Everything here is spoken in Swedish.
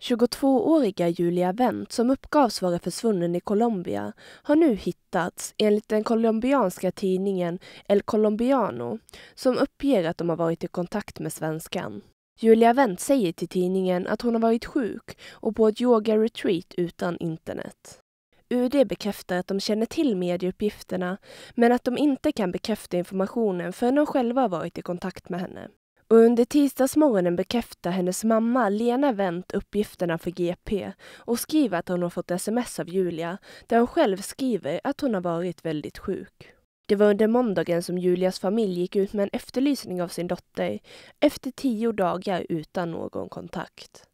22-åriga Julia Wendt, som uppgavs vara försvunnen i Colombia, har nu hittats enligt den colombianska tidningen El Colombiano, som uppger att de har varit i kontakt med svenskan. Julia Wendt säger till tidningen att hon har varit sjuk och på ett yoga-retreat utan internet. UD bekräftar att de känner till medieuppgifterna men att de inte kan bekräfta informationen förrän de själva har varit i kontakt med henne och under tisdagsmorgonen bekräftar hennes mamma Lena Wendt uppgifterna för GP och skriver att hon har fått sms av Julia där hon själv skriver att hon har varit väldigt sjuk. Det var under måndagen som Julias familj gick ut med en efterlysning av sin dotter efter tio dagar utan någon kontakt.